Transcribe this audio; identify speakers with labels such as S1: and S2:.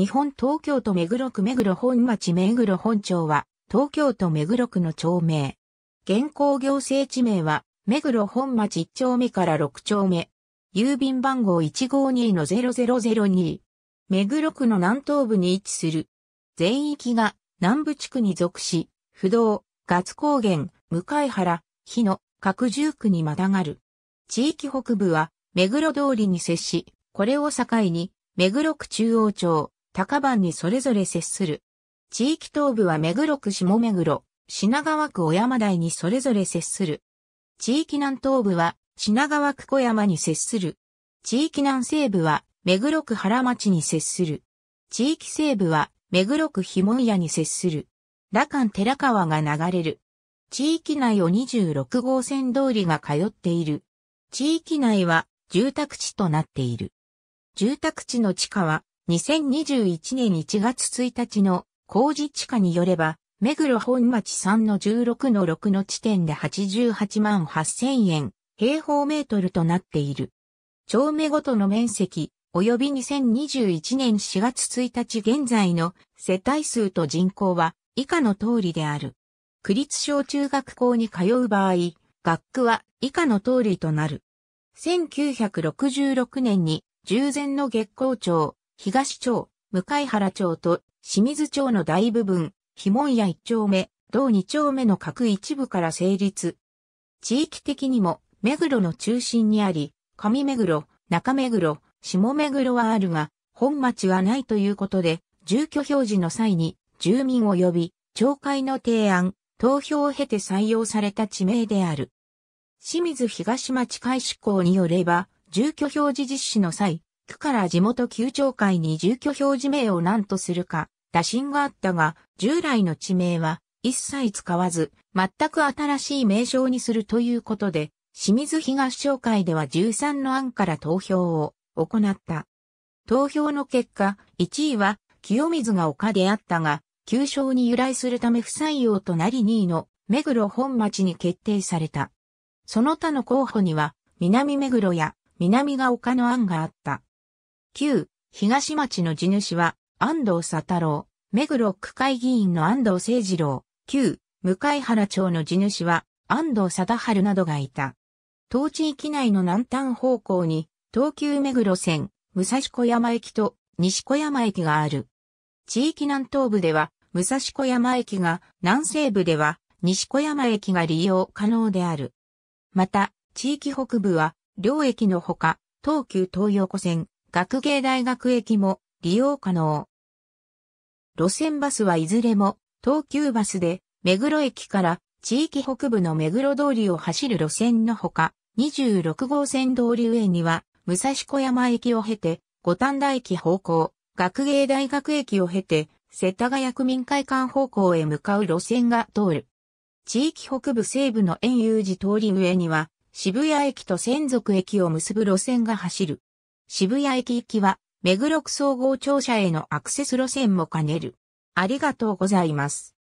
S1: 日本東京都目黒区目黒本町目黒本町は、東京都目黒区の町名。現行行政地名は、目黒本町1丁目から6丁目。郵便番号152-0002。目黒区の南東部に位置する。全域が南部地区に属し、不動、ガツ高原、向原、日野、各住区にまたがる。地域北部は、目黒通りに接し、これを境に、目黒区中央町、高番にそれぞれ接する。地域東部は目黒区下目黒、品川区小山台にそれぞれ接する。地域南東部は品川区小山に接する。地域南西部は目黒区原町に接する。地域西部は目黒区ひもんやに接する。羅漢寺川が流れる。地域内を26号線通りが通っている。地域内は住宅地となっている。住宅地の地下は2021年1月1日の工事地下によれば、目黒本町3の16の6の地点で88万8000円、平方メートルとなっている。町目ごとの面積、及び2021年4月1日現在の世帯数と人口は以下の通りである。区立小中学校に通う場合、学区は以下の通りとなる。1966年に従前の月光町、東町、向原町と清水町の大部分、碑文屋一丁目、同二丁目の各一部から成立。地域的にも、目黒の中心にあり、上目黒、中目黒、下目黒はあるが、本町はないということで、住居表示の際に、住民を呼び、町会の提案、投票を経て採用された地名である。清水東町会施行によれば、住居表示実施の際、区から地元旧町会に住居表示名を何とするか、打診があったが、従来の地名は一切使わず、全く新しい名称にするということで、清水東町会では13の案から投票を行った。投票の結果、1位は清水が丘であったが、旧称に由来するため不採用となり2位の目黒本町に決定された。その他の候補には、南目黒や南が丘の案があった。旧、東町の地主は、安藤佐太郎、目黒区会議員の安藤誠二郎、旧、向原町の地主は、安藤貞治などがいた。当地域内の南端方向に、東急目黒線、武蔵小山駅と西小山駅がある。地域南東部では、武蔵小山駅が、南西部では、西小山駅が利用可能である。また、地域北部は、両駅のほか、東急東横線、学芸大学駅も利用可能。路線バスはいずれも東急バスで目黒駅から地域北部の目黒通りを走る路線のほか、26号線通り上には武蔵小山駅を経て五反田駅方向、学芸大学駅を経て世田谷区民会館方向へ向かう路線が通る。地域北部西部の円有寺通り上には渋谷駅と専属駅を結ぶ路線が走る。渋谷駅行きは、目黒区総合庁舎へのアクセス路線も兼ねる。ありがとうございます。